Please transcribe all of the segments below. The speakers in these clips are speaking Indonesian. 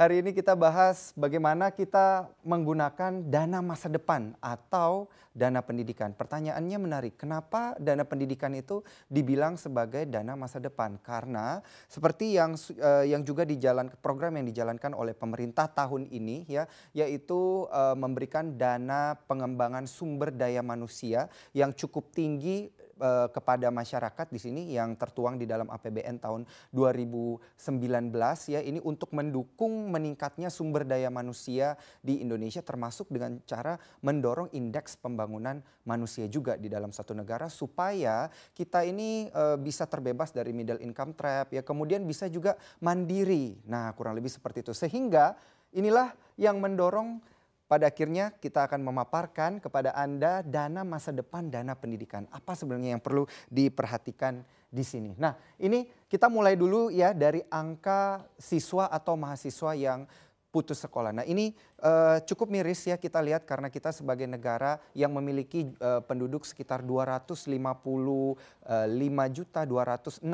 Hari ini kita bahas bagaimana kita menggunakan dana masa depan atau dana pendidikan. Pertanyaannya menarik, kenapa dana pendidikan itu dibilang sebagai dana masa depan? Karena seperti yang uh, yang juga dijalan program yang dijalankan oleh pemerintah tahun ini ya, yaitu uh, memberikan dana pengembangan sumber daya manusia yang cukup tinggi Eh, kepada masyarakat di sini yang tertuang di dalam APBN tahun 2019 ya ini untuk mendukung meningkatnya sumber daya manusia di Indonesia termasuk dengan cara mendorong indeks pembangunan manusia juga di dalam satu negara supaya kita ini uh, bisa terbebas dari middle income trap ya kemudian bisa juga mandiri. Nah, kurang lebih seperti itu sehingga inilah yang mendorong pada akhirnya kita akan memaparkan kepada Anda dana masa depan, dana pendidikan. Apa sebenarnya yang perlu diperhatikan di sini. Nah ini kita mulai dulu ya dari angka siswa atau mahasiswa yang putus sekolah. Nah ini uh, cukup miris ya kita lihat karena kita sebagai negara yang memiliki uh, penduduk sekitar 255 eh, juta 267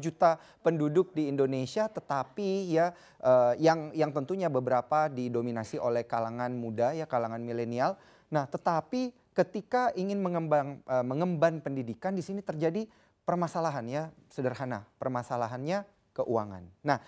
juta penduduk di Indonesia tetapi ya uh, yang yang tentunya beberapa didominasi oleh kalangan muda ya kalangan milenial. Nah tetapi ketika ingin mengembang uh, mengemban pendidikan di sini terjadi permasalahan ya sederhana permasalahannya keuangan. Nah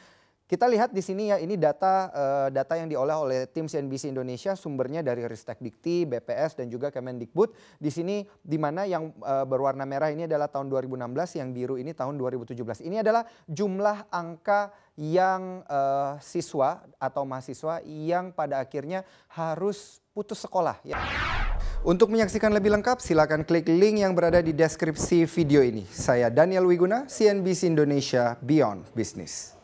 kita lihat di sini ya ini data uh, data yang diolah oleh tim CNBC Indonesia sumbernya dari Ristek Dikti, BPS dan juga Kemendikbud. Di sini di mana yang uh, berwarna merah ini adalah tahun 2016, yang biru ini tahun 2017. Ini adalah jumlah angka yang uh, siswa atau mahasiswa yang pada akhirnya harus putus sekolah ya. Untuk menyaksikan lebih lengkap silakan klik link yang berada di deskripsi video ini. Saya Daniel Wiguna, CNBC Indonesia Beyond Business.